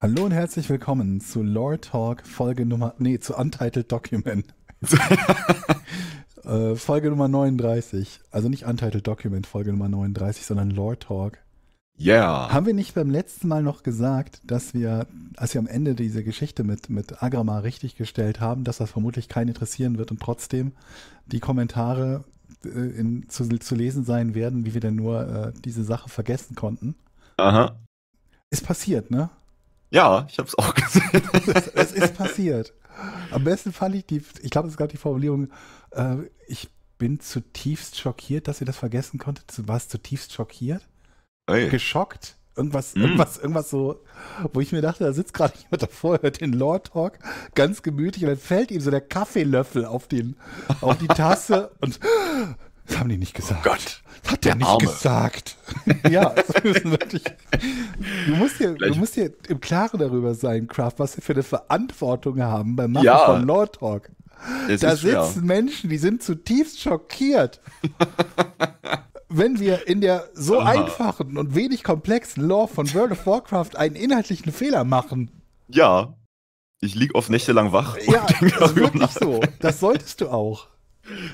Hallo und herzlich willkommen zu Lore Talk Folge Nummer, nee, zu Untitled Document. äh, Folge Nummer 39. Also nicht Untitled Document Folge Nummer 39, sondern Lore Talk. Yeah. Haben wir nicht beim letzten Mal noch gesagt, dass wir, als wir am Ende diese Geschichte mit, mit Agrama richtig gestellt haben, dass das vermutlich keinen interessieren wird und trotzdem die Kommentare äh, in, zu, zu, lesen sein werden, wie wir denn nur äh, diese Sache vergessen konnten? Aha. Ist passiert, ne? Ja, ich habe es auch gesehen. es, ist passiert. Am besten fand ich die, ich glaube, es gab die Formulierung, äh, ich bin zutiefst schockiert, dass ihr das vergessen konntet. Du warst zutiefst schockiert. Ey. Geschockt. Irgendwas, mm. irgendwas, irgendwas so, wo ich mir dachte, da sitzt gerade jemand davor, hört den Lore Talk ganz gemütlich und dann fällt ihm so der Kaffeelöffel auf, den, auf die Tasse und das haben die nicht oh gesagt. Oh Gott. Das hat der, der nicht Arme. gesagt. ja, das müssen wirklich. Du musst, dir, du musst dir im Klaren darüber sein, Kraft, was wir für eine Verantwortung haben beim Machen ja. von Law Talk. Es da sitzen Menschen, die sind zutiefst schockiert. wenn wir in der so Aha. einfachen und wenig komplexen Lore von World of Warcraft einen inhaltlichen Fehler machen. Ja. Ich liege oft nächtelang wach. Ja, das ist wirklich nach. so. Das solltest du auch.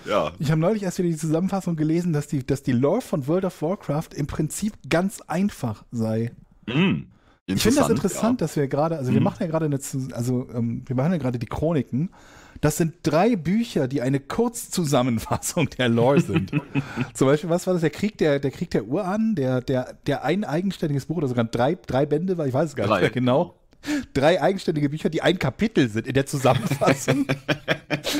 Ja. Ich habe neulich erst wieder die Zusammenfassung gelesen, dass die, dass die Lore von World of Warcraft im Prinzip ganz einfach sei. Mm. Ich finde das interessant, ja. dass wir gerade, also wir hm. machen ja gerade eine, also ähm, wir machen ja gerade die Chroniken. Das sind drei Bücher, die eine Kurzzusammenfassung der Lore sind. Zum Beispiel, was war das? Der Krieg der, der Krieg der Urahnen, der, der, der ein eigenständiges Buch oder sogar drei, drei Bände, weil ich weiß es gar drei. nicht mehr genau drei eigenständige Bücher, die ein Kapitel sind in der Zusammenfassung.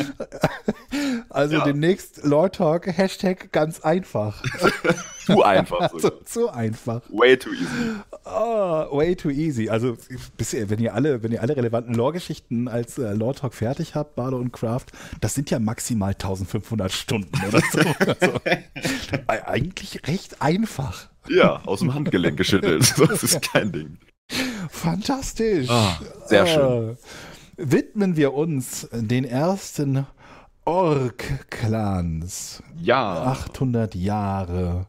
also ja. demnächst Law Talk, Hashtag ganz einfach. zu einfach. Also sogar. Zu, zu einfach. Way too easy. Oh, way too easy. Also bis, wenn, ihr alle, wenn ihr alle relevanten Lore-Geschichten als äh, Law Talk fertig habt, Bardo und Craft, das sind ja maximal 1500 Stunden oder so. also, eigentlich recht einfach. Ja, aus dem Handgelenk geschüttelt. Das ist kein Ding. Fantastisch. Oh, sehr schön. Äh, widmen wir uns den ersten Ork-Clans. Ja. 800 Jahre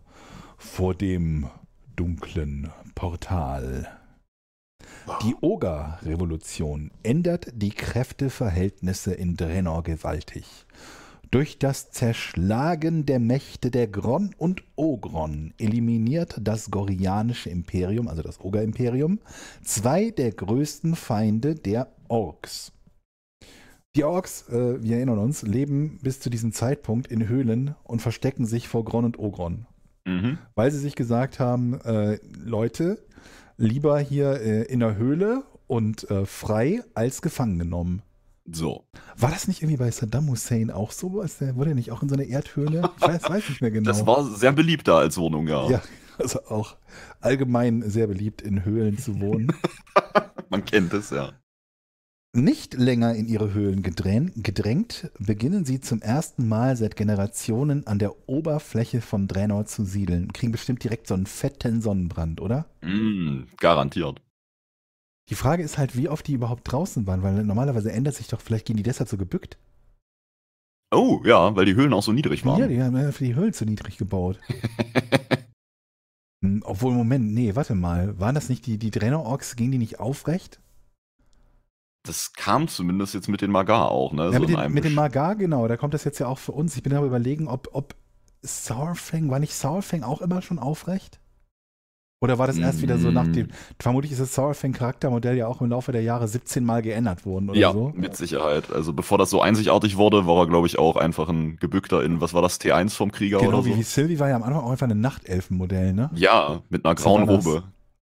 vor dem dunklen Portal. Die ogre revolution ändert die Kräfteverhältnisse in Drenor gewaltig. Durch das Zerschlagen der Mächte der Gron und Ogron eliminiert das Gorianische Imperium, also das Ogre-Imperium, zwei der größten Feinde der Orks. Die Orks, äh, wir erinnern uns, leben bis zu diesem Zeitpunkt in Höhlen und verstecken sich vor Gron und Ogron. Mhm. Weil sie sich gesagt haben, äh, Leute, lieber hier äh, in der Höhle und äh, frei als gefangen genommen. So. War das nicht irgendwie bei Saddam Hussein auch so? Ist der, wurde er nicht auch in so einer Erdhöhle? Ich weiß, weiß nicht mehr genau. Das war sehr beliebt da als Wohnung, ja. Ja, also auch allgemein sehr beliebt, in Höhlen zu wohnen. Man kennt es, ja. Nicht länger in ihre Höhlen gedrängt, beginnen sie zum ersten Mal seit Generationen an der Oberfläche von Draenor zu siedeln. Kriegen bestimmt direkt so einen fetten Sonnenbrand, oder? Mm, garantiert. Die Frage ist halt, wie oft die überhaupt draußen waren, weil normalerweise ändert sich doch, vielleicht gehen die deshalb so gebückt. Oh, ja, weil die Höhlen auch so niedrig waren. Ja, die haben für die Höhlen zu niedrig gebaut. Hm, obwohl, Moment, nee, warte mal. Waren das nicht die, die Draenor-Orks, gingen die nicht aufrecht? Das kam zumindest jetzt mit den Magar auch, ne? Ja, so mit, den, mit den Magar, genau, da kommt das jetzt ja auch für uns. Ich bin aber überlegen, ob, ob Sourfang, war nicht Sourfang auch immer schon aufrecht? Oder war das erst mm. wieder so nach dem, mhm. vermutlich ist das Sourfing-Charaktermodell ja auch im Laufe der Jahre 17 Mal geändert worden oder ja, so? Ja, mit Sicherheit. Also bevor das so einzigartig wurde, war er, glaube ich, auch einfach ein gebückter in, was war das, T1 vom Krieger genau, oder so? Genau, wie Sylvie war ja am Anfang auch einfach ein Nachtelfenmodell, ne? Ja, mit einer grauen Robe.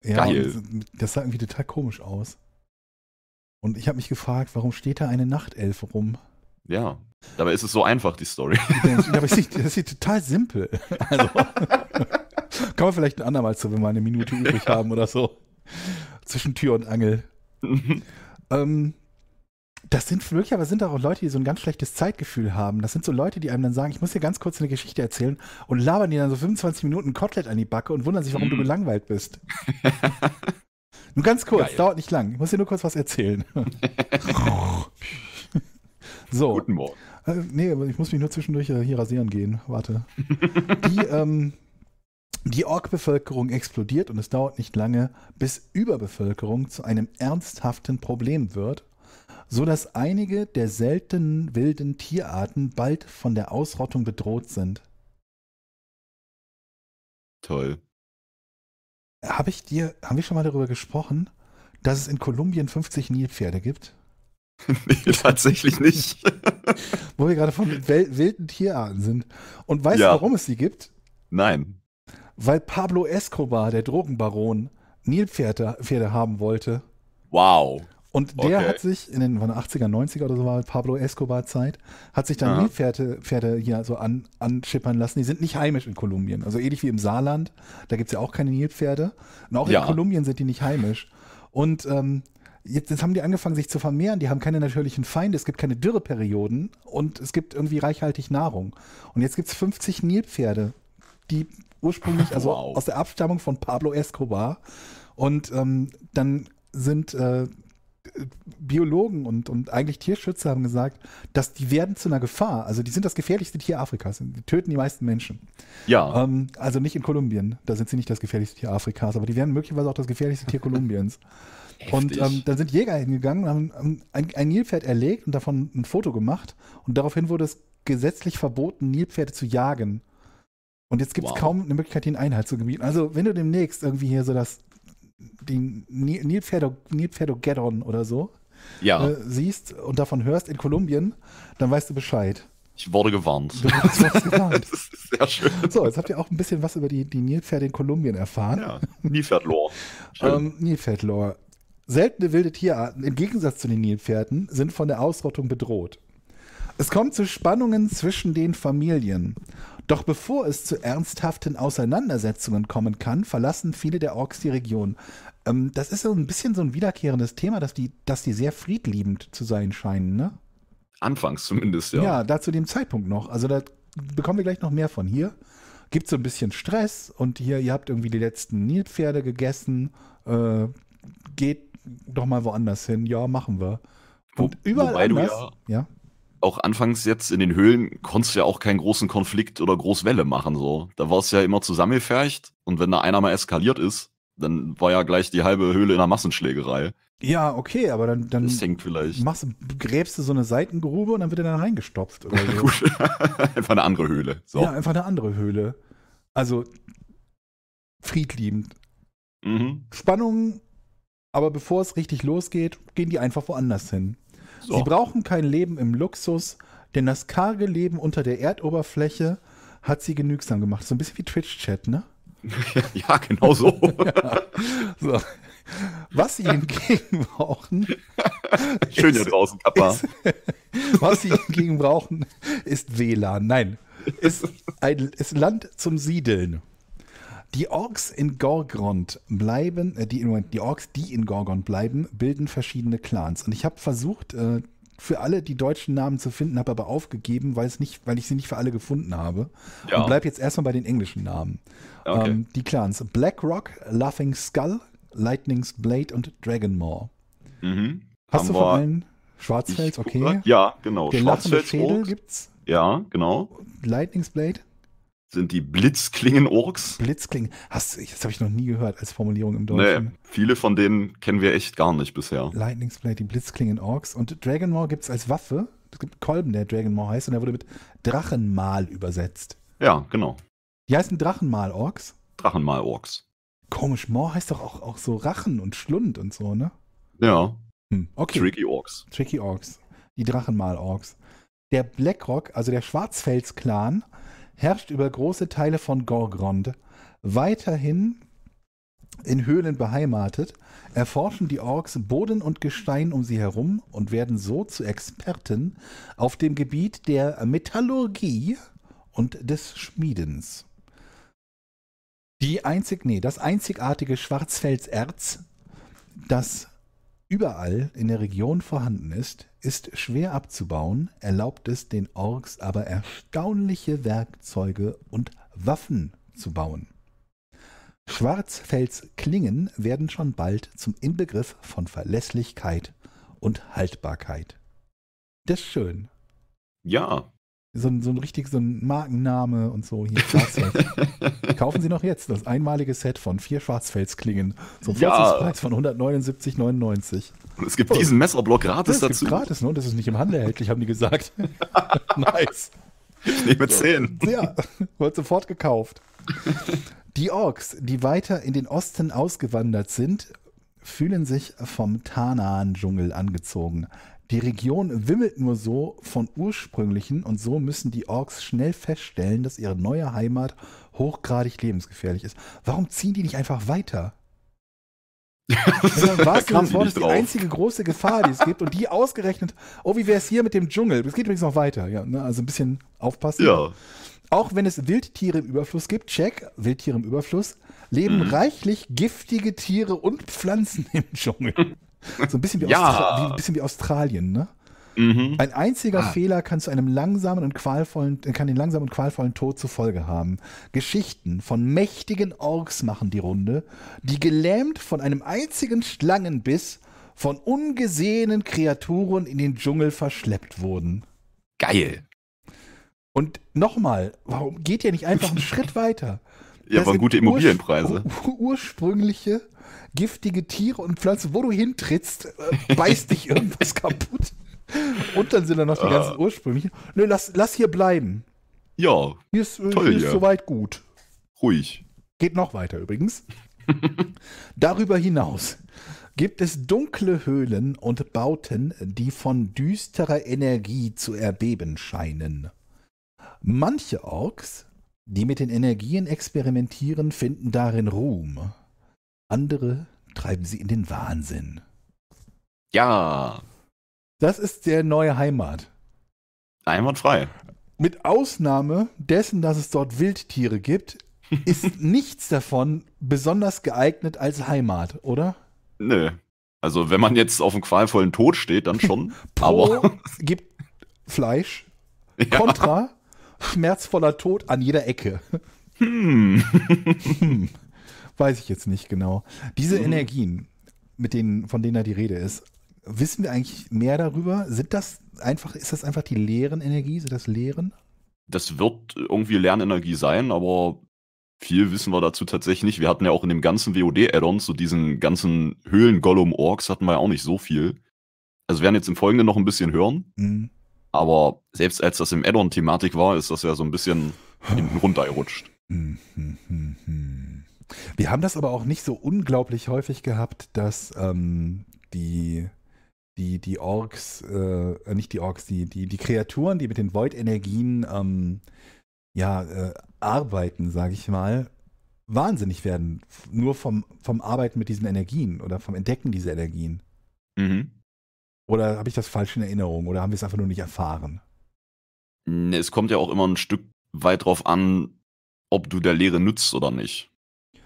Ja, Geil. das sah irgendwie total komisch aus. Und ich habe mich gefragt, warum steht da eine Nachtelfe rum? Ja, dabei ist es so einfach, die Story. Das, aber es ist, das sieht total simpel. Also. Kommen wir vielleicht ein andermal zu, wenn wir eine Minute übrig ja. haben oder so. Zwischen Tür und Angel. Mhm. ähm, das sind möglicherweise sind auch Leute, die so ein ganz schlechtes Zeitgefühl haben. Das sind so Leute, die einem dann sagen, ich muss dir ganz kurz eine Geschichte erzählen und labern dir dann so 25 Minuten Kotelett an die Backe und wundern sich, warum mhm. du gelangweilt bist. nur ganz kurz, Geil. dauert nicht lang. Ich muss dir nur kurz was erzählen. so. Guten Morgen. Äh, nee, ich muss mich nur zwischendurch äh, hier rasieren gehen. Warte. Die, ähm, die org bevölkerung explodiert und es dauert nicht lange, bis Überbevölkerung zu einem ernsthaften Problem wird, so dass einige der seltenen wilden Tierarten bald von der Ausrottung bedroht sind. Toll. Habe ich dir, haben wir schon mal darüber gesprochen, dass es in Kolumbien 50 Nilpferde gibt? nee, tatsächlich nicht. Wo wir gerade von wilden Tierarten sind. Und weißt du, ja. warum es sie gibt? Nein weil Pablo Escobar, der Drogenbaron, Nilpferde Pferde haben wollte. Wow. Und der okay. hat sich in den 80er, 90er oder so war Pablo Escobar Zeit, hat sich dann ja. Nilpferde Pferde hier so an, anschippern lassen. Die sind nicht heimisch in Kolumbien. Also ähnlich wie im Saarland, da gibt es ja auch keine Nilpferde. Und auch ja. in Kolumbien sind die nicht heimisch. Und ähm, Jetzt, jetzt, haben die angefangen, sich zu vermehren. Die haben keine natürlichen Feinde, es gibt keine Dürreperioden und es gibt irgendwie reichhaltig Nahrung. Und jetzt gibt es 50 Nilpferde, die ursprünglich, also wow. aus der Abstammung von Pablo Escobar. Und ähm, dann sind äh, Biologen und, und eigentlich Tierschützer haben gesagt, dass die werden zu einer Gefahr. Also die sind das gefährlichste Tier Afrikas. Die töten die meisten Menschen. Ja. Ähm, also nicht in Kolumbien. Da sind sie nicht das gefährlichste Tier Afrikas, aber die werden möglicherweise auch das gefährlichste Tier Kolumbiens. und ähm, dann sind Jäger hingegangen und haben ein, ein Nilpferd erlegt und davon ein Foto gemacht. Und daraufhin wurde es gesetzlich verboten, Nilpferde zu jagen. Und jetzt gibt es wow. kaum eine Möglichkeit, den Einhalt zu gebieten. Also, wenn du demnächst irgendwie hier so das, den Nilpferdogeddon oder so ja. äh, siehst und davon hörst in Kolumbien, dann weißt du Bescheid. Ich wurde gewarnt. Du wurdest gewarnt. das ist sehr schön. So, jetzt habt ihr auch ein bisschen was über die, die Nilpferde in Kolumbien erfahren. Ja, Nilpferdlore. lore ähm, nilpferd Seltene wilde Tierarten, im Gegensatz zu den Nilpferden, sind von der Ausrottung bedroht. Es kommt zu Spannungen zwischen den Familien. Doch bevor es zu ernsthaften Auseinandersetzungen kommen kann, verlassen viele der Orks die Region. Ähm, das ist so ein bisschen so ein wiederkehrendes Thema, dass die, dass die sehr friedliebend zu sein scheinen, ne? Anfangs zumindest, ja. Ja, da zu dem Zeitpunkt noch. Also da bekommen wir gleich noch mehr von hier. Gibt so ein bisschen Stress und hier, ihr habt irgendwie die letzten Nilpferde gegessen, äh, geht doch mal woanders hin, ja, machen wir. Und Wo, überall wobei anders, du ja, ja auch anfangs jetzt in den Höhlen konntest du ja auch keinen großen Konflikt oder Großwelle machen. So. Da war es ja immer zusammengefercht und wenn da einer mal eskaliert ist, dann war ja gleich die halbe Höhle in einer Massenschlägerei. Ja, okay, aber dann, dann das hängt vielleicht. Machst, gräbst du so eine Seitengrube und dann wird er dann reingestopft. Oder so. einfach eine andere Höhle. So. Ja, einfach eine andere Höhle. Also friedliebend. Mhm. Spannung, aber bevor es richtig losgeht, gehen die einfach woanders hin. So. Sie brauchen kein Leben im Luxus, denn das karge Leben unter der Erdoberfläche hat sie genügsam gemacht. So ein bisschen wie Twitch-Chat, ne? ja, genau so. ja. so. Was sie hingegen brauchen. Schön ist, hier draußen, Kappa. Ist, was sie hingegen brauchen, ist WLAN. Nein, ist ein ist Land zum Siedeln. Die Orks in Gorgrond bleiben, äh, die, die Orks, die in Gorgon bleiben, bilden verschiedene Clans. Und ich habe versucht, äh, für alle die deutschen Namen zu finden, habe aber aufgegeben, weil, es nicht, weil ich sie nicht für alle gefunden habe. Ja. Und bleib jetzt erstmal bei den englischen Namen. Okay. Ähm, die Clans: Blackrock, Laughing Skull, Lightning's Blade und Dragonmore. Mhm. Hast Haben du vor allem Schwarzfels? Okay. Ja, genau. Den Schwarzfels Schädel Orks. gibt's. Ja, genau. Lightning's Blade sind die Blitzklingen-Orks. Blitzklingen, hast, das habe ich noch nie gehört als Formulierung im Deutschen. Nee, viele von denen kennen wir echt gar nicht bisher. Lightning Blade, die Blitzklingen-Orks. Und Dragonmore gibt es als Waffe. Es gibt Kolben, der Dragonmore heißt, und der wurde mit Drachenmal übersetzt. Ja, genau. Die heißen Drachenmal-Orks? Drachenmal-Orks. Komisch, Maw heißt doch auch, auch so Rachen und Schlund und so, ne? Ja. Hm, okay. Tricky Orks. Tricky Orks. Die Drachenmal-Orks. Der Blackrock, also der Schwarzfels-Clan, herrscht über große Teile von Gorgrond. Weiterhin in Höhlen beheimatet, erforschen die Orks Boden und Gestein um sie herum und werden so zu Experten auf dem Gebiet der Metallurgie und des Schmiedens. Die einzig, nee, das einzigartige Schwarzfelserz, das überall in der Region vorhanden ist, ist schwer abzubauen, erlaubt es den Orks aber erstaunliche Werkzeuge und Waffen zu bauen. Schwarzfells Klingen werden schon bald zum Inbegriff von Verlässlichkeit und Haltbarkeit. Das ist schön. Ja, so, ein, so ein richtig, so ein Markenname und so hier Schwarzfeld. Kaufen Sie noch jetzt das einmalige Set von vier Schwarzfelsklingen zum Vorzugspreis ja. von 179,99. Und es gibt oh. diesen Messerblock gratis ja, dazu. gratis, ne? Und das ist nicht im Handel erhältlich, haben die gesagt. nice. Ich nehme 10. Ja, wird sofort gekauft. Die Orks, die weiter in den Osten ausgewandert sind, fühlen sich vom Tanaan-Dschungel angezogen. Die Region wimmelt nur so von ursprünglichen und so müssen die Orks schnell feststellen, dass ihre neue Heimat hochgradig lebensgefährlich ist. Warum ziehen die nicht einfach weiter? Wasserford war ist die einzige große Gefahr, die es gibt. Und die ausgerechnet, oh, wie wäre es hier mit dem Dschungel? Es geht übrigens noch weiter. Ja, ne? Also ein bisschen aufpassen. Ja. Auch wenn es Wildtiere im Überfluss gibt, check, Wildtiere im Überfluss, leben mhm. reichlich giftige Tiere und Pflanzen im Dschungel. So ein bisschen wie, ja. wie, ein bisschen wie Australien, ne? Mhm. Ein einziger ah. Fehler kann zu einem langsamen und qualvollen, kann den langsamen und qualvollen Tod zur Folge haben. Geschichten von mächtigen Orks machen die Runde, die gelähmt von einem einzigen Schlangenbiss von ungesehenen Kreaturen in den Dschungel verschleppt wurden. Geil. Und nochmal, warum geht ihr nicht einfach einen Schritt weiter? Ja, das waren gute Immobilienpreise. Urspr ursprüngliche giftige Tiere und Pflanzen, wo du hintrittst, äh, beißt dich irgendwas kaputt. Und dann sind da noch die ganzen uh. Ah. ursprünglichen. Nö, lass, lass hier bleiben. Ja. Hier ist, äh, toll, hier ja. soweit gut. Ruhig. Geht noch weiter übrigens. Darüber hinaus gibt es dunkle Höhlen und Bauten, die von düsterer Energie zu erbeben scheinen. Manche Orks, die mit den Energien experimentieren, finden darin Ruhm. Andere treiben sie in den Wahnsinn. Ja. Das ist der neue Heimat. Heimatfrei. Mit Ausnahme dessen, dass es dort Wildtiere gibt, ist nichts davon besonders geeignet als Heimat, oder? Nö. Also, wenn man jetzt auf dem qualvollen Tod steht, dann schon. aber gibt Fleisch. Ja. Kontra schmerzvoller Tod an jeder Ecke. Hm. hm. Weiß ich jetzt nicht genau. Diese mhm. Energien, mit denen, von denen da die Rede ist, wissen wir eigentlich mehr darüber? Sind das einfach, ist das einfach die leeren Energie? Sind das Lehren? Das wird irgendwie Lernenergie sein, aber viel wissen wir dazu tatsächlich nicht. Wir hatten ja auch in dem ganzen WOD-Add-on zu so diesen ganzen Höhlen-Gollum-Orks hatten wir ja auch nicht so viel. Also wir werden jetzt im Folgenden noch ein bisschen hören. Mhm. Aber selbst als das im Add-on-Thematik war, ist das ja so ein bisschen hinten runtergerutscht. Mhm. mhm, mhm, mhm. Wir haben das aber auch nicht so unglaublich häufig gehabt, dass ähm, die, die, die Orks, äh, nicht die Orks, die, die, die Kreaturen, die mit den Void-Energien ähm, ja, äh, arbeiten, sage ich mal, wahnsinnig werden. Nur vom, vom Arbeiten mit diesen Energien oder vom Entdecken dieser Energien. Mhm. Oder habe ich das falsch in Erinnerung oder haben wir es einfach nur nicht erfahren? Es kommt ja auch immer ein Stück weit drauf an, ob du der Lehre nützt oder nicht.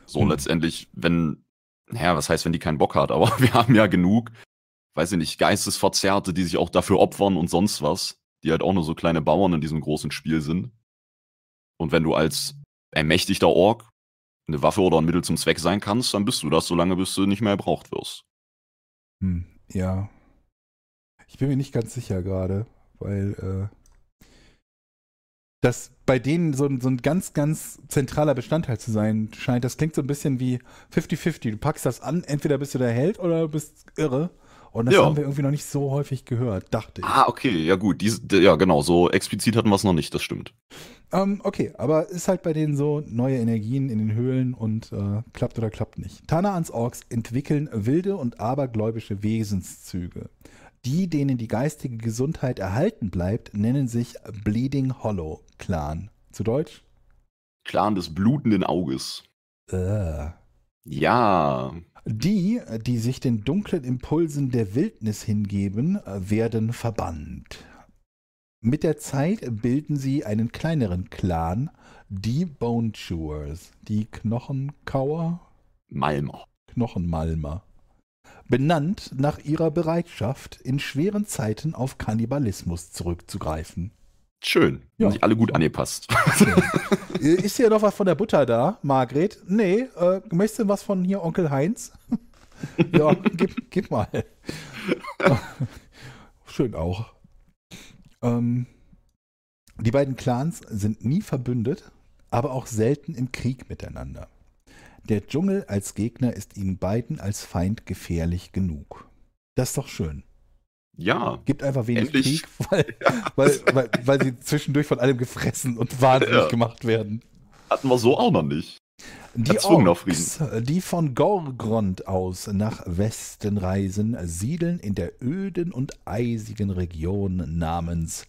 So mhm. letztendlich, wenn, naja, was heißt, wenn die keinen Bock hat, aber wir haben ja genug, weiß ich nicht, Geistesverzerrte, die sich auch dafür opfern und sonst was, die halt auch nur so kleine Bauern in diesem großen Spiel sind. Und wenn du als ermächtigter Ork eine Waffe oder ein Mittel zum Zweck sein kannst, dann bist du das, solange bis du nicht mehr gebraucht wirst. Hm, ja. Ich bin mir nicht ganz sicher gerade, weil äh, das bei denen so, so, ein ganz, ganz zentraler Bestandteil zu sein scheint. Das klingt so ein bisschen wie 50-50. Du packst das an, entweder bist du der Held oder du bist irre. Und das ja. haben wir irgendwie noch nicht so häufig gehört, dachte ich. Ah, okay, ja gut. Dies, ja, genau, so explizit hatten wir es noch nicht, das stimmt. Ähm, okay, aber ist halt bei denen so, neue Energien in den Höhlen und äh, klappt oder klappt nicht. Tanaans Orks entwickeln wilde und abergläubische Wesenszüge. Die, denen die geistige Gesundheit erhalten bleibt, nennen sich Bleeding Hollow Clan. Zu Deutsch? Clan des blutenden Auges. Äh. Ja. Die, die sich den dunklen Impulsen der Wildnis hingeben, werden verbannt. Mit der Zeit bilden sie einen kleineren Clan, die Bone Chewers, die Knochenkauer. Malmer. Knochenmalmer benannt nach ihrer Bereitschaft, in schweren Zeiten auf Kannibalismus zurückzugreifen. Schön. Ja. Haben alle gut angepasst. Ja. Ist hier noch was von der Butter da, Margret? Nee, äh, möchtest du was von hier Onkel Heinz? ja, gib, gib mal. Schön auch. Ähm, die beiden Clans sind nie verbündet, aber auch selten im Krieg miteinander. Der Dschungel als Gegner ist ihnen beiden als Feind gefährlich genug. Das ist doch schön. Ja. Gibt einfach wenig endlich. Krieg, weil, ja. weil, weil, weil, sie zwischendurch von allem gefressen und wahnsinnig ja. gemacht werden. Hatten wir so auch noch nicht. Die Orks, die von Gorgrond aus nach Westen reisen, siedeln in der öden und eisigen Region namens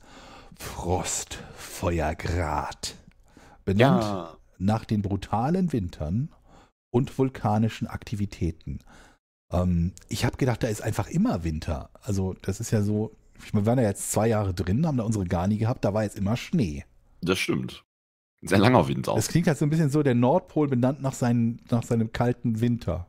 Frostfeuergrad. Benannt ja. nach den brutalen Wintern und vulkanischen Aktivitäten. Ähm, ich habe gedacht, da ist einfach immer Winter. Also das ist ja so, wir waren ja jetzt zwei Jahre drin, haben da unsere Garni gehabt, da war jetzt immer Schnee. Das stimmt. Sehr langer Winter. Das klingt halt so ein bisschen so, der Nordpol benannt nach, seinen, nach seinem kalten Winter.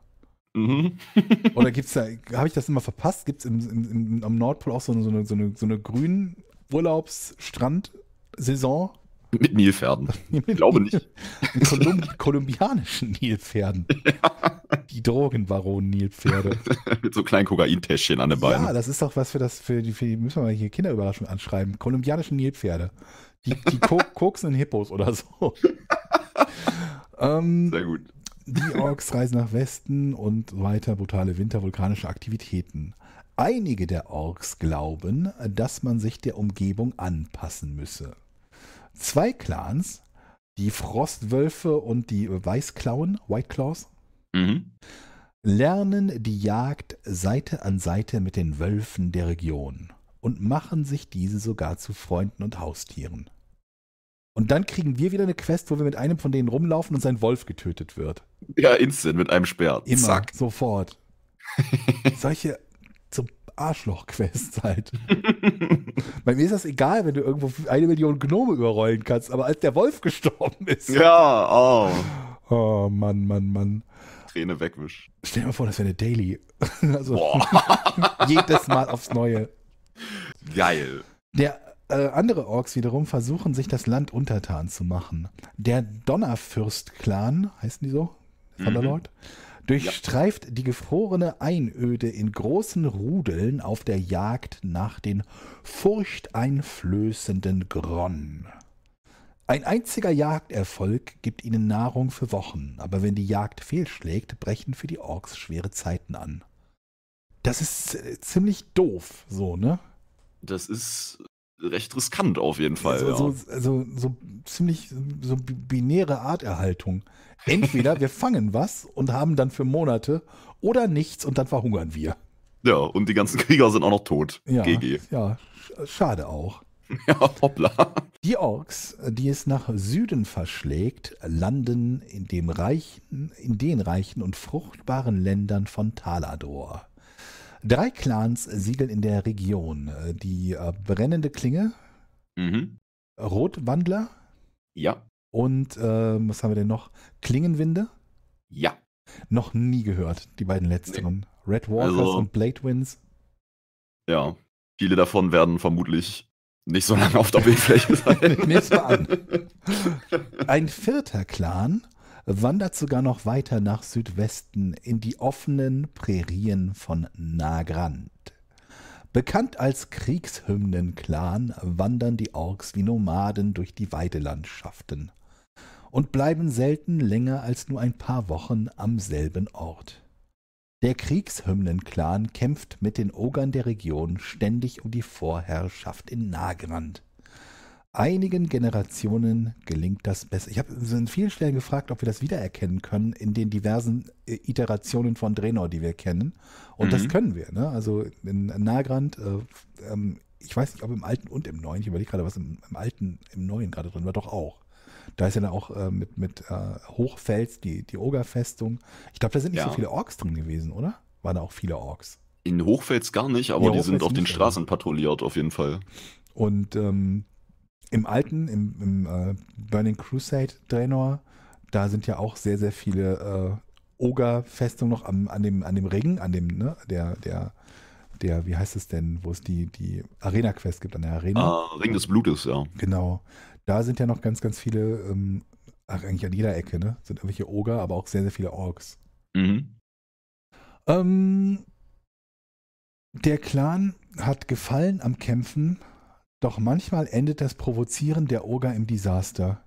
Mhm. Oder es da, habe ich das immer verpasst? Gibt es im, im, im, am Nordpol auch so eine, so eine, so eine, so eine grünen Urlaubsstrand-Saison? Mit Nilpferden. ich glaube nicht. Mit kolumbianischen Nilpferden. Ja. Die Drogenbaronen Nilpferde. Mit so kleinen Kokaintäschchen an den Beinen. Ja, das ist doch was für das, für die, für die müssen wir mal hier Kinderüberraschung anschreiben. Kolumbianische Nilpferde. Die, die Ko koksenden Hippos oder so. ähm, Sehr gut. Die Orks reisen nach Westen und weiter brutale Winter, vulkanische Aktivitäten. Einige der Orks glauben, dass man sich der Umgebung anpassen müsse zwei Clans, die Frostwölfe und die Weißklauen, White Claws, mhm. lernen die Jagd Seite an Seite mit den Wölfen der Region und machen sich diese sogar zu Freunden und Haustieren. Und dann kriegen wir wieder eine Quest, wo wir mit einem von denen rumlaufen und sein Wolf getötet wird. Ja, instant, mit einem Speer. Immer, Zack. sofort. Solche Arschloch-Quests halt. Bei mir ist das egal, wenn du irgendwo eine Million Gnome überrollen kannst, aber als der Wolf gestorben ist. Ja, oh. Oh, Mann, Mann, Mann. Träne wegwisch. Stell dir mal vor, das wäre eine Daily. also jedes Mal aufs Neue. Geil. Der äh, andere Orks wiederum versuchen, sich das Land untertan zu machen. Der Donnerfürst-Clan, heißen die so? Thunderlord? Mhm durchstreift ja. die gefrorene Einöde in großen Rudeln auf der Jagd nach den furchteinflößenden Gronn. Ein einziger Jagderfolg gibt ihnen Nahrung für Wochen, aber wenn die Jagd fehlschlägt, brechen für die Orks schwere Zeiten an. Das ist äh, ziemlich doof, so, ne? Das ist recht riskant auf jeden Fall. So, ja. so, also so ziemlich so binäre Arterhaltung. Entweder wir fangen was und haben dann für Monate oder nichts und dann verhungern wir. Ja, und die ganzen Krieger sind auch noch tot. Ja, GG. Ja, schade auch. Ja, hoppla. Die Orks, die es nach Süden verschlägt, landen in, dem reichen, in den reichen und fruchtbaren Ländern von Talador. Drei Clans siegeln in der Region. Äh, die äh, brennende Klinge, mhm. Rotwandler. Ja. Und äh, was haben wir denn noch? Klingenwinde? Ja. Noch nie gehört, die beiden letzteren. Nee. Red Walkers also, und Blade Winds. Ja, viele davon werden vermutlich nicht so lange auf der Wegfläche sein. Nehmen Mal an. Ein vierter Clan wandert sogar noch weiter nach Südwesten in die offenen Prärien von Nagrand. Bekannt als Kriegshymnen-Clan wandern die Orks wie Nomaden durch die Weidelandschaften und bleiben selten länger als nur ein paar Wochen am selben Ort. Der Kriegshymnen-Clan kämpft mit den Ogern der Region ständig um die Vorherrschaft in Nagrand einigen Generationen gelingt das besser. Ich habe in vielen Stellen gefragt, ob wir das wiedererkennen können in den diversen äh, Iterationen von Drenor, die wir kennen. Und mhm. das können wir. Ne? Also in Nagrand, äh, ähm, ich weiß nicht, ob im Alten und im Neuen, ich überlege gerade, was im, im, Alten, im Neuen gerade drin war, doch auch. Da ist ja dann auch äh, mit, mit äh, Hochfels die, die Ogerfestung. Ich glaube, da sind nicht ja. so viele Orks drin gewesen, oder? Waren da auch viele Orks? In Hochfels gar nicht, aber ja, die Hochfels sind auf den Straßen patrouilliert, auf jeden Fall. Und ähm, im alten, im, im äh, Burning Crusade Draenor, da sind ja auch sehr, sehr viele äh, Oger-Festungen noch am, an, dem, an dem Ring, an dem, ne, der, der, der, wie heißt es denn, wo es die, die Arena-Quest gibt, an der Arena. Ah, Ring des Blutes, ja. Genau. Da sind ja noch ganz, ganz viele, ähm, ach, eigentlich an jeder Ecke, ne? Sind irgendwelche Ogre, aber auch sehr, sehr viele Orks. Mhm. Ähm, der Clan hat Gefallen am Kämpfen doch manchmal endet das Provozieren der Oger im Desaster.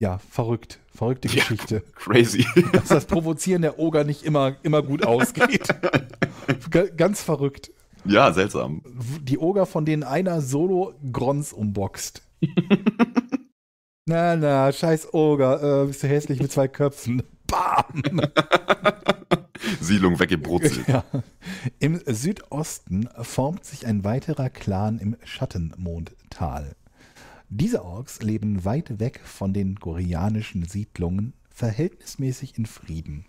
Ja, verrückt. Verrückte ja, Geschichte. crazy. Dass das Provozieren der Oger nicht immer, immer gut ausgeht. Ganz verrückt. Ja, seltsam. Die Oger, von denen einer solo Grons umboxt. na, na, scheiß Oger. Äh, bist du hässlich mit zwei Köpfen. Bam! Siedlung weggebrutzelt. Ja. Im Südosten formt sich ein weiterer Clan im Schattenmondtal. Diese Orks leben weit weg von den gorianischen Siedlungen, verhältnismäßig in Frieden.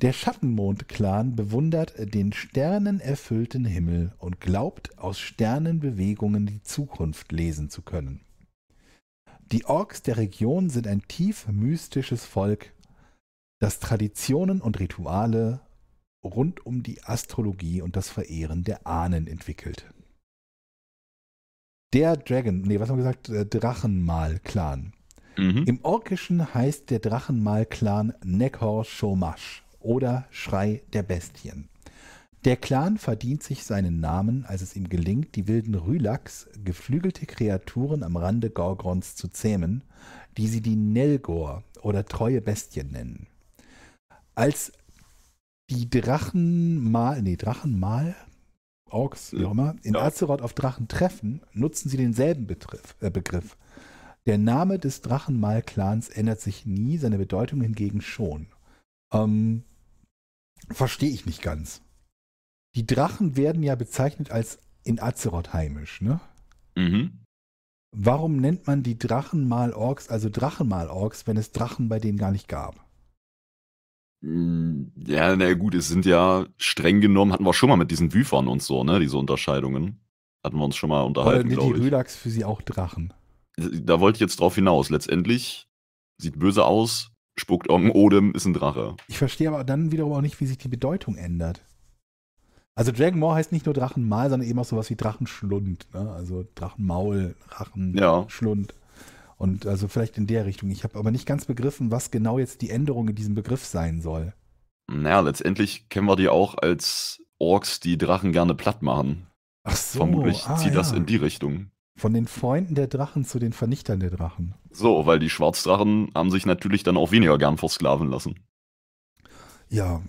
Der Schattenmond-Clan bewundert den sternenerfüllten Himmel und glaubt, aus Sternenbewegungen die Zukunft lesen zu können. Die Orks der Region sind ein tief mystisches Volk dass Traditionen und Rituale rund um die Astrologie und das Verehren der Ahnen entwickelt. Der Dragon, nee, was haben wir gesagt? Äh, Drachenmal-Clan. Mhm. Im Orkischen heißt der Drachenmal-Clan Nekhor Shomash oder Schrei der Bestien. Der Clan verdient sich seinen Namen, als es ihm gelingt, die wilden Rylaks, geflügelte Kreaturen am Rande Gorgons zu zähmen, die sie die Nelgor oder treue Bestien nennen als die Drachenmal, nee, Drachenmal, Orks, wie auch immer, in ja. Azeroth auf Drachen treffen, nutzen sie denselben Betriff, äh, Begriff. Der Name des Drachenmal-Clans ändert sich nie, seine Bedeutung hingegen schon. Ähm, Verstehe ich nicht ganz. Die Drachen werden ja bezeichnet als in Azeroth heimisch, ne? Mhm. Warum nennt man die Drachen mal Orks, also Drachen mal Orks, wenn es Drachen bei denen gar nicht gab? Hm, ja, na gut, es sind ja streng genommen, hatten wir schon mal mit diesen Wüfern und so, ne, diese Unterscheidungen. Hatten wir uns schon mal unterhalten, Oder glaube die Relax für sie auch Drachen. Äh, da wollte ich jetzt drauf hinaus. Letztendlich sieht böse aus, spuckt Ong Odem, ist ein Drache. Ich verstehe aber dann wiederum auch nicht, wie sich die Bedeutung ändert. Also Dragon Maw heißt nicht nur Drachenmal, sondern eben auch sowas wie Drachenschlund, ne? Also Drachenmaul, Drachenschlund. Ja. Und also vielleicht in der Richtung. Ich habe aber nicht ganz begriffen, was genau jetzt die Änderung in diesem Begriff sein soll. Naja, letztendlich kennen wir die auch als Orks, die Drachen gerne platt machen. Ach so, Vermutlich ah, zieht ja. das in die Richtung. Von den Freunden der Drachen zu den Vernichtern der Drachen. So, weil die Schwarzdrachen haben sich natürlich dann auch weniger gern versklaven lassen. Ja,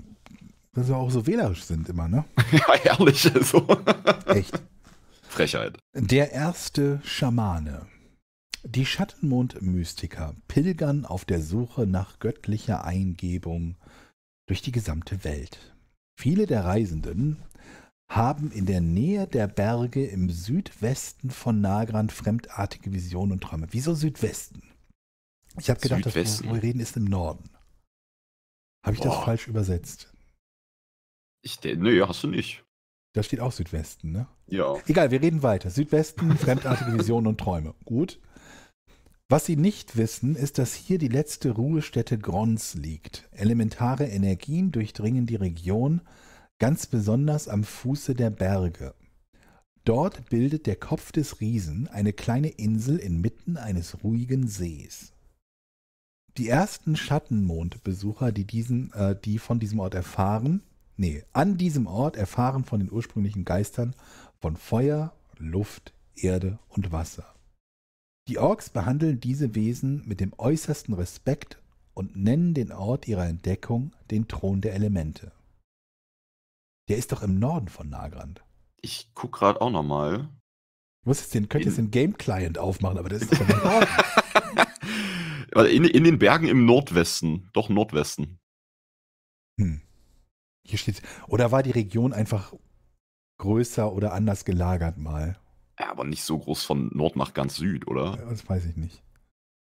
dass wir auch so wählerisch sind immer, ne? ja, ehrlich, so. Also. Echt. Frechheit. Der erste Schamane. Die Schattenmond-Mystiker pilgern auf der Suche nach göttlicher Eingebung durch die gesamte Welt. Viele der Reisenden haben in der Nähe der Berge im Südwesten von Nagran fremdartige Visionen und Träume. Wieso Südwesten? Ich habe gedacht, das, wo wir reden, ist im Norden. Habe ich Boah. das falsch übersetzt? Ich, nee, hast du nicht. Da steht auch Südwesten, ne? Ja. Egal, wir reden weiter. Südwesten, fremdartige Visionen und Träume. Gut. Was Sie nicht wissen, ist, dass hier die letzte Ruhestätte Grons liegt. Elementare Energien durchdringen die Region, ganz besonders am Fuße der Berge. Dort bildet der Kopf des Riesen eine kleine Insel inmitten eines ruhigen Sees. Die ersten Schattenmondbesucher, die, diesen, äh, die von diesem Ort erfahren, nee, an diesem Ort erfahren von den ursprünglichen Geistern von Feuer, Luft, Erde und Wasser. Die Orks behandeln diese Wesen mit dem äußersten Respekt und nennen den Ort ihrer Entdeckung den Thron der Elemente. Der ist doch im Norden von Nagrand. Ich guck gerade auch nochmal. Du musst jetzt den, könntest den Game Client aufmachen, aber das ist doch im Norden. In, in den Bergen im Nordwesten. Doch Nordwesten. Hm. Hier steht. Oder war die Region einfach größer oder anders gelagert mal? Ja, aber nicht so groß von Nord nach ganz Süd, oder? Das weiß ich nicht.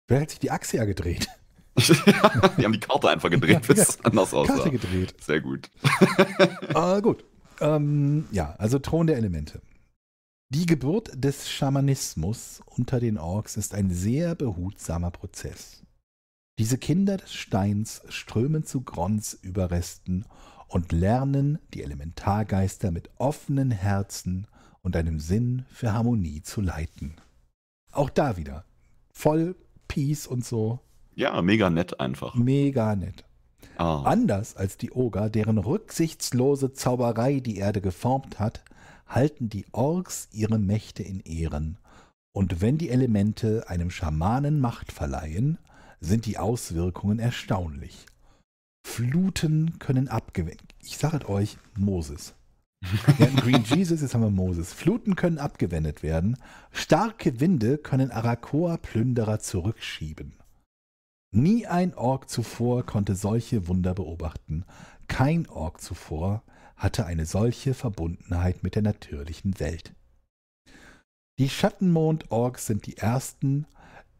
Wer hat sich die Achse ja gedreht? die haben die Karte einfach gedreht, ja, bis es anders aussah. Karte gedreht. Sehr gut. uh, gut. Ähm, ja, also Thron der Elemente. Die Geburt des Schamanismus unter den Orks ist ein sehr behutsamer Prozess. Diese Kinder des Steins strömen zu Grons Überresten und lernen die Elementargeister mit offenen Herzen und deinem Sinn für Harmonie zu leiten. Auch da wieder. Voll Peace und so. Ja, mega nett einfach. Mega nett. Ah. Anders als die Oger, deren rücksichtslose Zauberei die Erde geformt hat, halten die Orks ihre Mächte in Ehren. Und wenn die Elemente einem Schamanen Macht verleihen, sind die Auswirkungen erstaunlich. Fluten können abgewendet. Ich sage euch, Moses. Wir hatten Green Jesus, jetzt haben wir Moses. Fluten können abgewendet werden. Starke Winde können Arakoa-Plünderer zurückschieben. Nie ein Ork zuvor konnte solche Wunder beobachten. Kein Ork zuvor hatte eine solche Verbundenheit mit der natürlichen Welt. Die Schattenmond-Orks sind die ersten,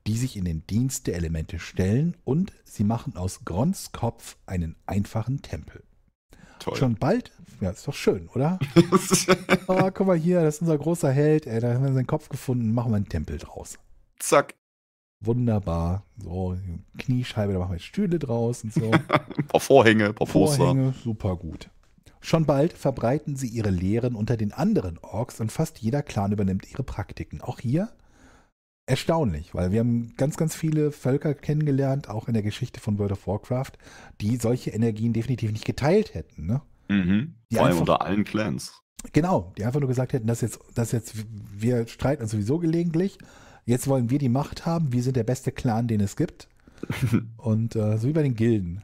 die sich in den Dienst der Elemente stellen und sie machen aus Grons Kopf einen einfachen Tempel. Toll. Schon bald? Ja, ist doch schön, oder? oh, guck mal hier, das ist unser großer Held. Ey, da haben wir seinen Kopf gefunden. Machen wir einen Tempel draus. Zack. Wunderbar. So, Kniescheibe, da machen wir Stühle draus und so. ein paar Vorhänge, ein paar Poster. Vorhänge, super gut. Schon bald verbreiten sie ihre Lehren unter den anderen Orks und fast jeder Clan übernimmt ihre Praktiken. Auch hier erstaunlich, weil wir haben ganz, ganz viele Völker kennengelernt, auch in der Geschichte von World of Warcraft, die solche Energien definitiv nicht geteilt hätten. Ne? Mhm. Vor allem unter allen Clans. Genau, die einfach nur gesagt hätten, dass jetzt, dass jetzt, wir streiten uns sowieso gelegentlich, jetzt wollen wir die Macht haben, wir sind der beste Clan, den es gibt. Und äh, so wie bei den Gilden.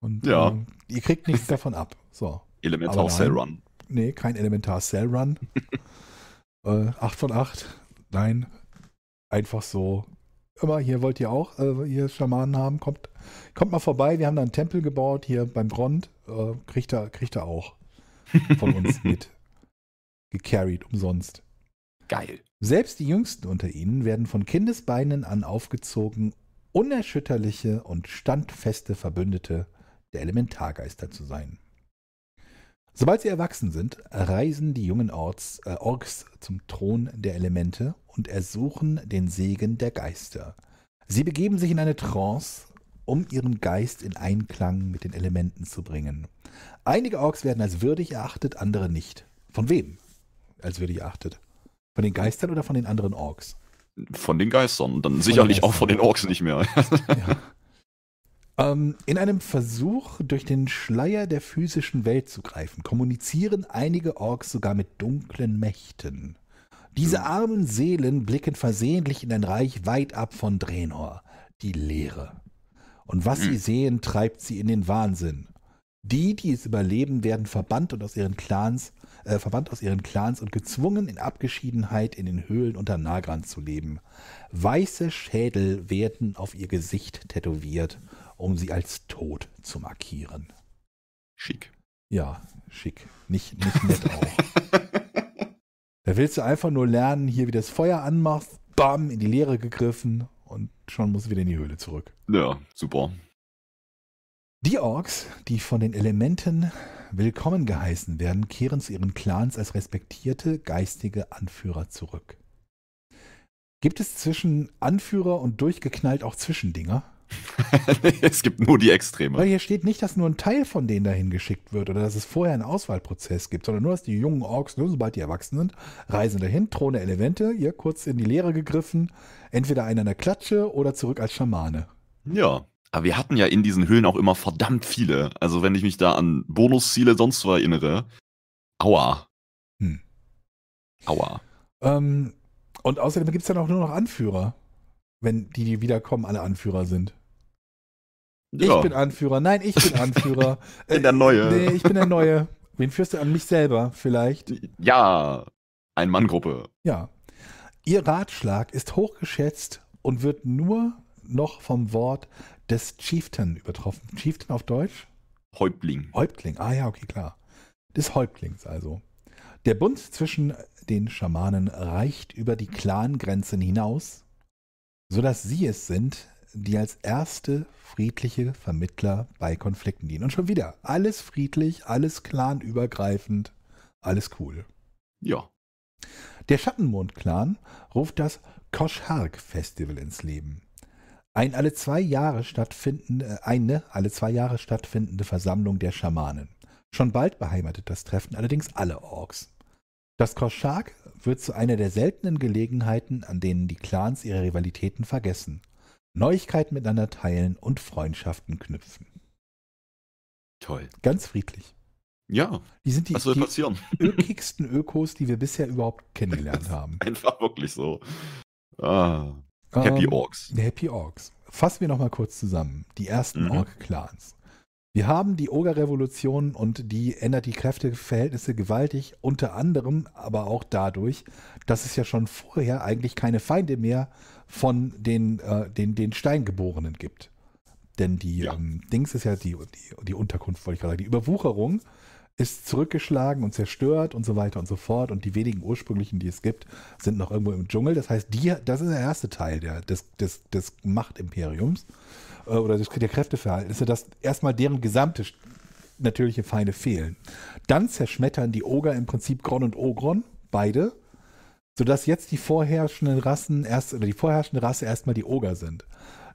Und ja. ähm, ihr kriegt nichts davon ab. So. Elementar Cell Run. Nee, kein Elementar Cell Run. äh, 8 von 8. Nein, einfach so. Immer, hier wollt ihr auch, äh, ihr Schamanen haben, kommt, kommt mal vorbei, wir haben da einen Tempel gebaut, hier beim Grond, äh, kriegt, er, kriegt er auch von uns mit. Gecarried, umsonst. Geil. Selbst die Jüngsten unter ihnen werden von Kindesbeinen an aufgezogen, unerschütterliche und standfeste Verbündete der Elementargeister zu sein. Sobald sie erwachsen sind, reisen die jungen Orks, äh, Orks zum Thron der Elemente und ersuchen den Segen der Geister. Sie begeben sich in eine Trance, um ihren Geist in Einklang mit den Elementen zu bringen. Einige Orks werden als würdig erachtet, andere nicht. Von wem als würdig erachtet? Von den Geistern oder von den anderen Orks? Von den Geistern, dann von sicherlich Geistern. auch von den Orks nicht mehr. ja. Ähm, in einem Versuch, durch den Schleier der physischen Welt zu greifen, kommunizieren einige Orks sogar mit dunklen Mächten. Diese armen Seelen blicken versehentlich in ein Reich weit ab von Drenor, die Leere. Und was sie hm. sehen, treibt sie in den Wahnsinn. Die, die es überleben, werden verbannt und aus ihren Clans, äh, verbannt aus ihren Clans und gezwungen, in Abgeschiedenheit in den Höhlen unter Nagran zu leben. Weiße Schädel werden auf ihr Gesicht tätowiert um sie als tot zu markieren. Schick. Ja, schick. Nicht, nicht nett auch. da willst du einfach nur lernen, hier wie das Feuer anmachst, bam, in die Leere gegriffen und schon musst du wieder in die Höhle zurück. Ja, super. Die Orks, die von den Elementen willkommen geheißen werden, kehren zu ihren Clans als respektierte geistige Anführer zurück. Gibt es zwischen Anführer und durchgeknallt auch Zwischendinger? es gibt nur die Extreme. Weil hier steht nicht, dass nur ein Teil von denen dahin geschickt wird oder dass es vorher einen Auswahlprozess gibt, sondern nur, dass die jungen Orks, nur sobald die erwachsen sind, reisen dahin, Throne Elemente, hier kurz in die Leere gegriffen, entweder einer in der Klatsche oder zurück als Schamane. Ja, aber wir hatten ja in diesen Höhlen auch immer verdammt viele. Also wenn ich mich da an Bonusziele sonst so erinnere, aua. Hm. Aua. Ähm, und außerdem gibt es dann auch nur noch Anführer wenn die, die wiederkommen, alle Anführer sind. Ja. Ich bin Anführer. Nein, ich bin Anführer. ich bin der Neue. Nee, ich bin der Neue. Wen führst du an mich selber vielleicht? Ja, ein Mann-Gruppe. Ja. Ihr Ratschlag ist hochgeschätzt und wird nur noch vom Wort des Chieftain übertroffen. Chieftain auf Deutsch? Häuptling. Häuptling, ah ja, okay, klar. Des Häuptlings also. Der Bund zwischen den Schamanen reicht über die Clangrenzen hinaus sodass sie es sind, die als erste friedliche Vermittler bei Konflikten dienen. Und schon wieder, alles friedlich, alles clanübergreifend, alles cool. Ja. Der Schattenmond-Clan ruft das koshark festival ins Leben. Ein alle zwei Jahre stattfindende, äh, eine alle zwei Jahre stattfindende Versammlung der Schamanen. Schon bald beheimatet das Treffen allerdings alle Orks. Das Koschark wird zu einer der seltenen Gelegenheiten, an denen die Clans ihre Rivalitäten vergessen, Neuigkeiten miteinander teilen und Freundschaften knüpfen. Toll. Ganz friedlich. Ja. Die sind die, die ökigsten Ökos, die wir bisher überhaupt kennengelernt haben. Einfach wirklich so. Ah. Ähm, Happy um, Orks. Happy Orks. Fassen wir nochmal kurz zusammen. Die ersten mhm. Ork-Clans. Wir haben die Ogerrevolution und die ändert die Kräfteverhältnisse gewaltig, unter anderem aber auch dadurch, dass es ja schon vorher eigentlich keine Feinde mehr von den, äh, den, den Steingeborenen gibt. Denn die ja. ähm, Dings ist ja die, die, die Unterkunft, wollte ich gerade sagen, die Überwucherung ist zurückgeschlagen und zerstört und so weiter und so fort. Und die wenigen ursprünglichen, die es gibt, sind noch irgendwo im Dschungel. Das heißt, die, das ist der erste Teil der, des, des, des Machtimperiums. Äh, oder das der Kräfteverhältnisse, dass erstmal deren gesamte natürliche Feinde fehlen. Dann zerschmettern die Oger im Prinzip Gron und Ogron, beide, sodass jetzt die vorherrschenden Rassen erst, oder die vorherrschende Rasse erstmal die Oger sind.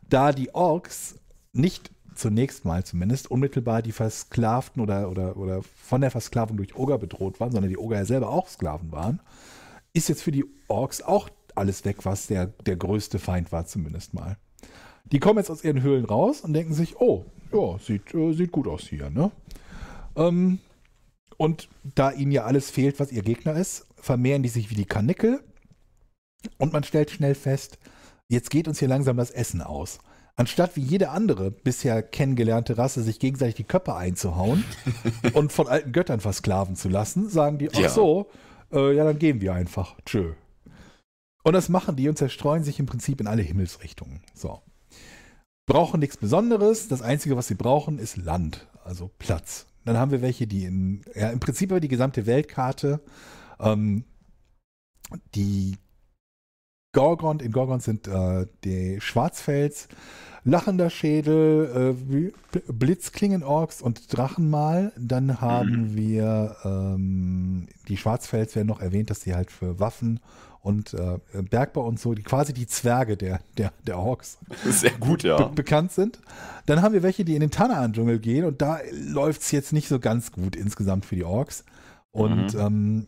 Da die Orks nicht zunächst mal zumindest unmittelbar die Versklavten oder, oder, oder von der Versklavung durch Oger bedroht waren, sondern die Oger ja selber auch Sklaven waren, ist jetzt für die Orks auch alles weg, was der, der größte Feind war, zumindest mal. Die kommen jetzt aus ihren Höhlen raus und denken sich, oh, ja, sieht, äh, sieht gut aus hier. Ne? Ähm, und da ihnen ja alles fehlt, was ihr Gegner ist, vermehren die sich wie die Karnickel. Und man stellt schnell fest, jetzt geht uns hier langsam das Essen aus. Anstatt wie jede andere bisher kennengelernte Rasse sich gegenseitig die Köpfe einzuhauen und von alten Göttern versklaven zu lassen, sagen die, ach ja. so, äh, ja, dann gehen wir einfach. Tschö. Und das machen die und zerstreuen sich im Prinzip in alle Himmelsrichtungen. So brauchen nichts Besonderes. Das Einzige, was sie brauchen, ist Land, also Platz. Dann haben wir welche, die in, ja, im Prinzip über die gesamte Weltkarte ähm, die Gorgon, in Gorgon sind äh, die Schwarzfels, lachender Schädel, äh, Blitzklingenorks und Drachenmal. Dann haben mhm. wir ähm, die Schwarzfels werden noch erwähnt, dass sie halt für Waffen und äh, Bergbau und so, die quasi die Zwerge der, der, der Orks. Sehr gut, ja. Be bekannt sind. Dann haben wir welche, die in den Tanaan-Dschungel gehen und da läuft es jetzt nicht so ganz gut insgesamt für die Orks. Und mhm. ähm,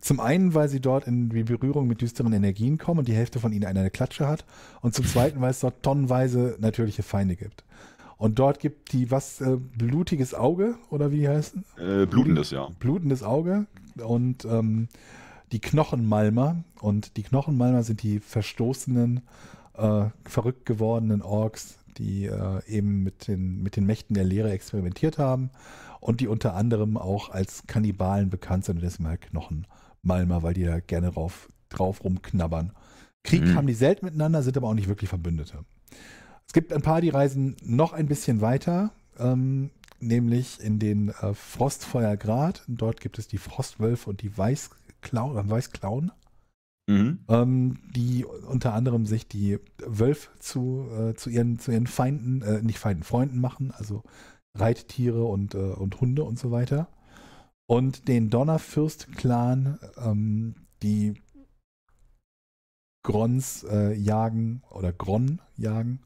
zum einen, weil sie dort in Berührung mit düsteren Energien kommen und die Hälfte von ihnen eine Klatsche hat. Und zum zweiten, weil es dort tonnenweise natürliche Feinde gibt. Und dort gibt die was äh, blutiges Auge oder wie die heißen? Äh, blutendes, ja. Blutendes Auge und ähm, die Knochenmalmer. Und die Knochenmalmer sind die verstoßenen, äh, verrückt gewordenen Orks, die äh, eben mit den, mit den Mächten der Lehre experimentiert haben und die unter anderem auch als Kannibalen bekannt sind. Und ist mal Knochenmalmer, weil die da gerne drauf, drauf rumknabbern. Krieg mhm. haben die selten miteinander, sind aber auch nicht wirklich Verbündete. Es gibt ein paar, die reisen noch ein bisschen weiter, ähm, nämlich in den äh, Frostfeuergrad. Dort gibt es die Frostwölfe und die Weiß Clown, Weiß Clown, mhm. ähm, die unter anderem sich die Wölfe zu, äh, zu, ihren, zu ihren Feinden, äh, nicht Feinden, Freunden machen, also Reittiere und, äh, und Hunde und so weiter. Und den Donnerfürst-Clan, ähm, die Grons äh, jagen oder Gron jagen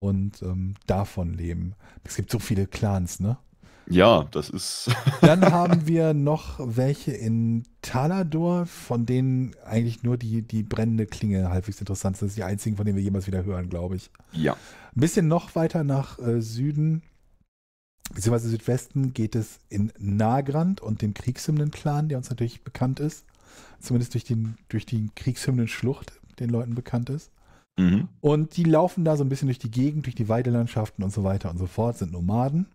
und ähm, davon leben. Es gibt so viele Clans, ne? Ja, das ist. Dann haben wir noch welche in Talador, von denen eigentlich nur die, die brennende Klinge halbwegs interessant sind. Das ist die einzigen, von denen wir jemals wieder hören, glaube ich. Ja. Ein bisschen noch weiter nach äh, Süden, beziehungsweise Südwesten, geht es in Nagrand und dem Kriegshymnen-Clan, der uns natürlich bekannt ist. Zumindest durch, den, durch die Kriegshymnen-Schlucht den Leuten bekannt ist. Mhm. Und die laufen da so ein bisschen durch die Gegend, durch die Weidelandschaften und so weiter und so fort, sind Nomaden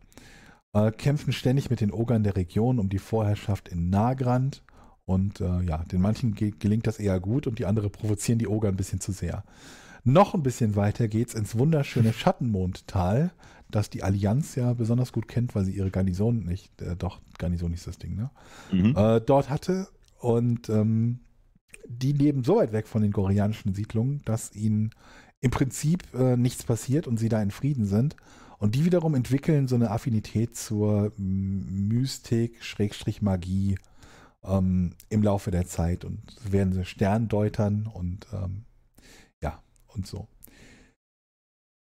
äh, kämpfen ständig mit den Ogern der Region um die Vorherrschaft in Nagrand. Und äh, ja, den manchen ge gelingt das eher gut und die anderen provozieren die Oger ein bisschen zu sehr. Noch ein bisschen weiter geht's ins wunderschöne Schattenmondtal, das die Allianz ja besonders gut kennt, weil sie ihre Garnison nicht, äh, doch, Garnison ist das Ding, ne? Mhm. Äh, dort hatte. Und ähm, die leben so weit weg von den koreanischen Siedlungen, dass ihnen im Prinzip äh, nichts passiert und sie da in Frieden sind. Und die wiederum entwickeln so eine Affinität zur Mystik, Schrägstrich Magie ähm, im Laufe der Zeit und werden sie Sterndeutern und ähm, ja, und so.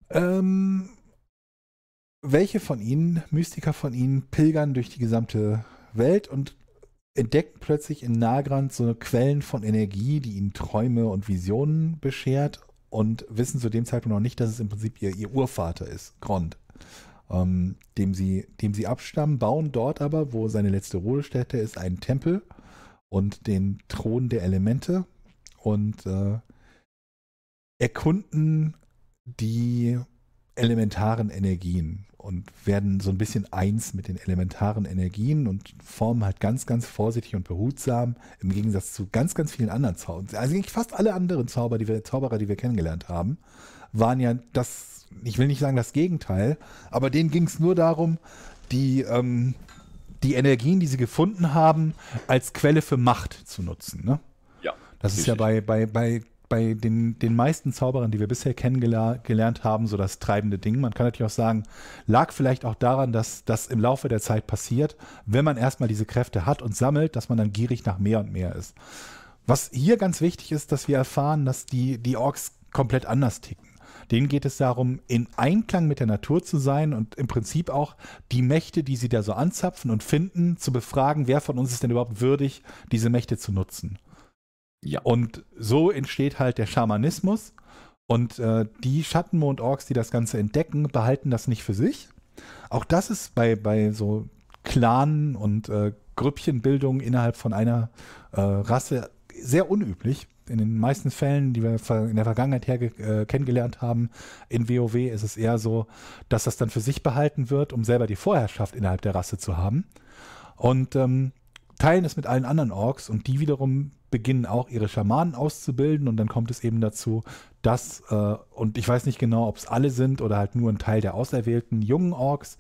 Ähm, welche von ihnen, Mystiker von ihnen, pilgern durch die gesamte Welt und entdecken plötzlich in Nagrand so Quellen von Energie, die ihnen Träume und Visionen beschert und wissen zu dem Zeitpunkt noch nicht, dass es im Prinzip ihr, ihr Urvater ist, Grond. Ähm, dem, sie, dem sie abstammen, bauen dort aber, wo seine letzte Ruhestätte ist, einen Tempel und den Thron der Elemente und äh, erkunden die elementaren Energien und werden so ein bisschen eins mit den elementaren Energien und formen halt ganz, ganz vorsichtig und behutsam im Gegensatz zu ganz, ganz vielen anderen Zaubern. Also eigentlich fast alle anderen Zauber, die wir, Zauberer, die wir kennengelernt haben, waren ja das, ich will nicht sagen das Gegenteil, aber denen ging es nur darum, die, ähm, die Energien, die sie gefunden haben, als Quelle für Macht zu nutzen. Ne? Ja. Das richtig. ist ja bei, bei, bei bei den, den meisten Zauberern, die wir bisher kennengelernt haben, so das treibende Ding. Man kann natürlich auch sagen, lag vielleicht auch daran, dass das im Laufe der Zeit passiert, wenn man erstmal diese Kräfte hat und sammelt, dass man dann gierig nach mehr und mehr ist. Was hier ganz wichtig ist, dass wir erfahren, dass die, die Orks komplett anders ticken. Denen geht es darum, in Einklang mit der Natur zu sein und im Prinzip auch die Mächte, die sie da so anzapfen und finden, zu befragen, wer von uns ist denn überhaupt würdig, diese Mächte zu nutzen. Ja. Und so entsteht halt der Schamanismus. Und äh, die Schattenmond-Orks, die das Ganze entdecken, behalten das nicht für sich. Auch das ist bei, bei so Clan- und äh, Grüppchenbildung innerhalb von einer äh, Rasse sehr unüblich. In den meisten Fällen, die wir in der Vergangenheit her äh, kennengelernt haben, in WoW ist es eher so, dass das dann für sich behalten wird, um selber die Vorherrschaft innerhalb der Rasse zu haben. Und ähm, teilen es mit allen anderen Orks und die wiederum beginnen auch ihre Schamanen auszubilden und dann kommt es eben dazu, dass, äh, und ich weiß nicht genau, ob es alle sind oder halt nur ein Teil der auserwählten jungen Orks,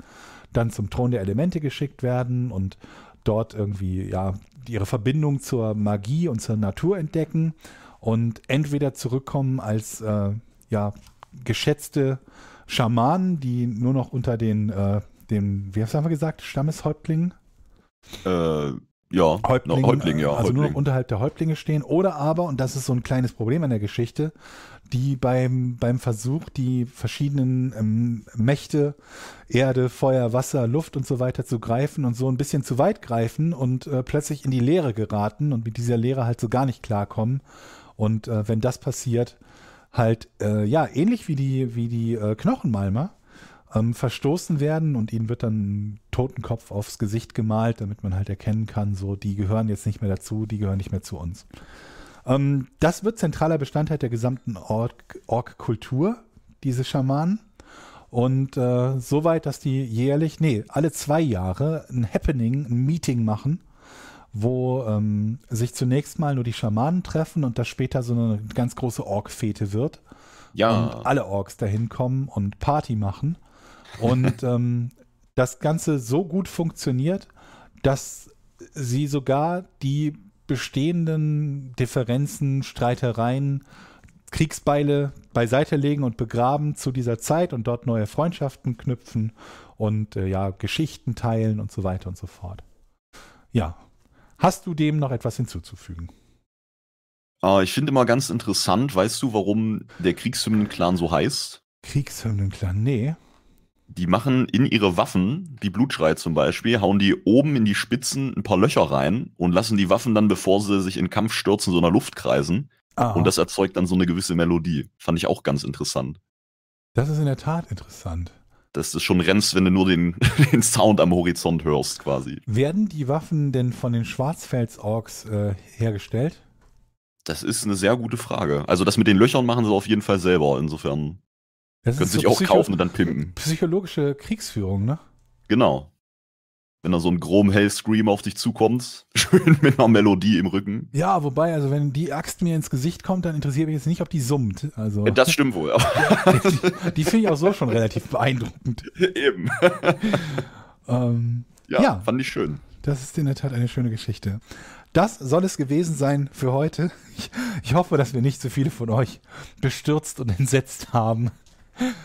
dann zum Thron der Elemente geschickt werden und dort irgendwie ja ihre Verbindung zur Magie und zur Natur entdecken und entweder zurückkommen als äh, ja geschätzte Schamanen, die nur noch unter den, äh, den wie haben wir gesagt, Stammeshäuptlingen? Äh, ja, Häuptling, Häuptling ja. Also Häuptling. nur unterhalb der Häuptlinge stehen. Oder aber, und das ist so ein kleines Problem an der Geschichte, die beim, beim Versuch, die verschiedenen ähm, Mächte, Erde, Feuer, Wasser, Luft und so weiter zu greifen und so ein bisschen zu weit greifen und äh, plötzlich in die Leere geraten und mit dieser Leere halt so gar nicht klarkommen. Und äh, wenn das passiert, halt, äh, ja, ähnlich wie die, wie die äh, Knochenmalmer, ähm, verstoßen werden und ihnen wird dann ein Totenkopf aufs Gesicht gemalt, damit man halt erkennen kann, so, die gehören jetzt nicht mehr dazu, die gehören nicht mehr zu uns. Ähm, das wird zentraler Bestandteil der gesamten org kultur Ork diese Schamanen. Und äh, soweit, dass die jährlich, nee, alle zwei Jahre ein Happening, ein Meeting machen, wo ähm, sich zunächst mal nur die Schamanen treffen und das später so eine ganz große org fete wird. Ja. Und alle Orks dahin kommen und Party machen. Und ähm, das Ganze so gut funktioniert, dass sie sogar die bestehenden Differenzen, Streitereien, Kriegsbeile beiseite legen und begraben zu dieser Zeit und dort neue Freundschaften knüpfen und äh, ja, Geschichten teilen und so weiter und so fort. Ja. Hast du dem noch etwas hinzuzufügen? Ah, ich finde immer ganz interessant, weißt du, warum der Kriegshymnenclan so heißt? Kriegshymnenclan, nee die machen in ihre Waffen, die Blutschrei zum Beispiel, hauen die oben in die Spitzen ein paar Löcher rein und lassen die Waffen dann, bevor sie sich in Kampf stürzen, so in der Luft kreisen. Aha. Und das erzeugt dann so eine gewisse Melodie. Fand ich auch ganz interessant. Das ist in der Tat interessant. Dass du schon rennst, wenn du nur den, den Sound am Horizont hörst, quasi. Werden die Waffen denn von den Schwarzfels-Orks äh, hergestellt? Das ist eine sehr gute Frage. Also das mit den Löchern machen sie auf jeden Fall selber. Insofern das Können sich so auch kaufen und dann pimpen. Psychologische Kriegsführung, ne? Genau. Wenn da so ein grom Hellscream auf dich zukommt, schön mit einer Melodie im Rücken. Ja, wobei, also wenn die Axt mir ins Gesicht kommt, dann interessiert mich jetzt nicht, ob die summt. Also, ja, das stimmt wohl. die, die finde ich auch so schon relativ beeindruckend. Eben. ähm, ja, ja, fand ich schön. Das ist in der Tat eine schöne Geschichte. Das soll es gewesen sein für heute. Ich, ich hoffe, dass wir nicht zu so viele von euch bestürzt und entsetzt haben.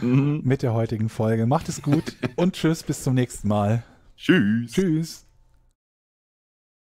Mhm. mit der heutigen Folge. Macht es gut und tschüss, bis zum nächsten Mal. Tschüss. Tschüss.